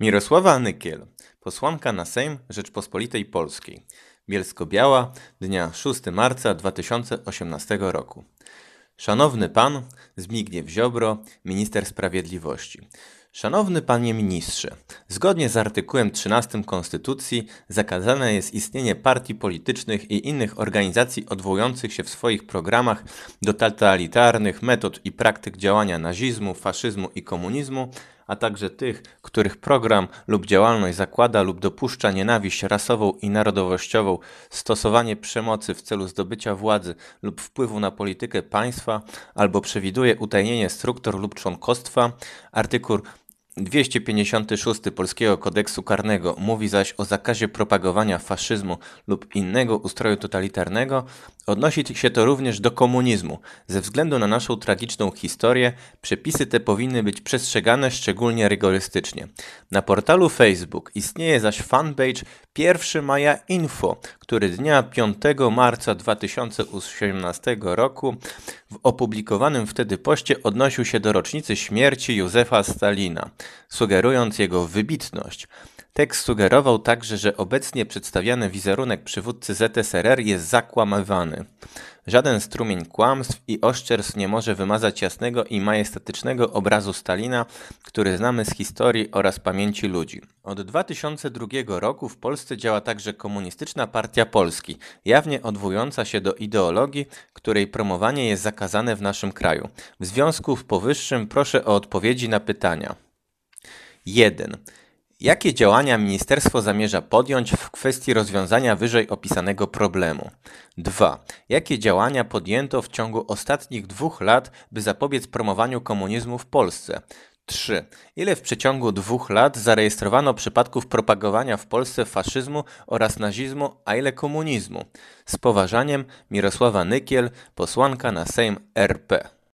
Mirosława Nykiel, posłanka na Sejm Rzeczpospolitej Polskiej, Bielsko-Biała, dnia 6 marca 2018 roku. Szanowny Pan Zbigniew Ziobro, Minister Sprawiedliwości. Szanowny Panie Ministrze, zgodnie z artykułem 13 Konstytucji zakazane jest istnienie partii politycznych i innych organizacji odwołujących się w swoich programach do totalitarnych metod i praktyk działania nazizmu, faszyzmu i komunizmu, a także tych, których program lub działalność zakłada lub dopuszcza nienawiść rasową i narodowościową, stosowanie przemocy w celu zdobycia władzy lub wpływu na politykę państwa, albo przewiduje utajnienie struktur lub członkostwa, artykuł 256 Polskiego Kodeksu Karnego mówi zaś o zakazie propagowania faszyzmu lub innego ustroju totalitarnego, odnosi się to również do komunizmu. Ze względu na naszą tragiczną historię, przepisy te powinny być przestrzegane szczególnie rygorystycznie. Na portalu Facebook istnieje zaś fanpage 1 Maja Info, który dnia 5 marca 2018 roku w opublikowanym wtedy poście odnosił się do rocznicy śmierci Józefa Stalina, sugerując jego wybitność. Tekst sugerował także, że obecnie przedstawiany wizerunek przywódcy ZSRR jest zakłamywany. Żaden strumień kłamstw i oszczerstw nie może wymazać jasnego i majestatycznego obrazu Stalina, który znamy z historii oraz pamięci ludzi. Od 2002 roku w Polsce działa także Komunistyczna Partia Polski, jawnie odwołująca się do ideologii, której promowanie jest zakazane w naszym kraju. W związku z powyższym proszę o odpowiedzi na pytania. 1. Jakie działania ministerstwo zamierza podjąć w kwestii rozwiązania wyżej opisanego problemu? 2. Jakie działania podjęto w ciągu ostatnich dwóch lat, by zapobiec promowaniu komunizmu w Polsce? 3. Ile w przeciągu dwóch lat zarejestrowano przypadków propagowania w Polsce faszyzmu oraz nazizmu, a ile komunizmu? Z poważaniem Mirosława Nykiel, posłanka na Sejm RP.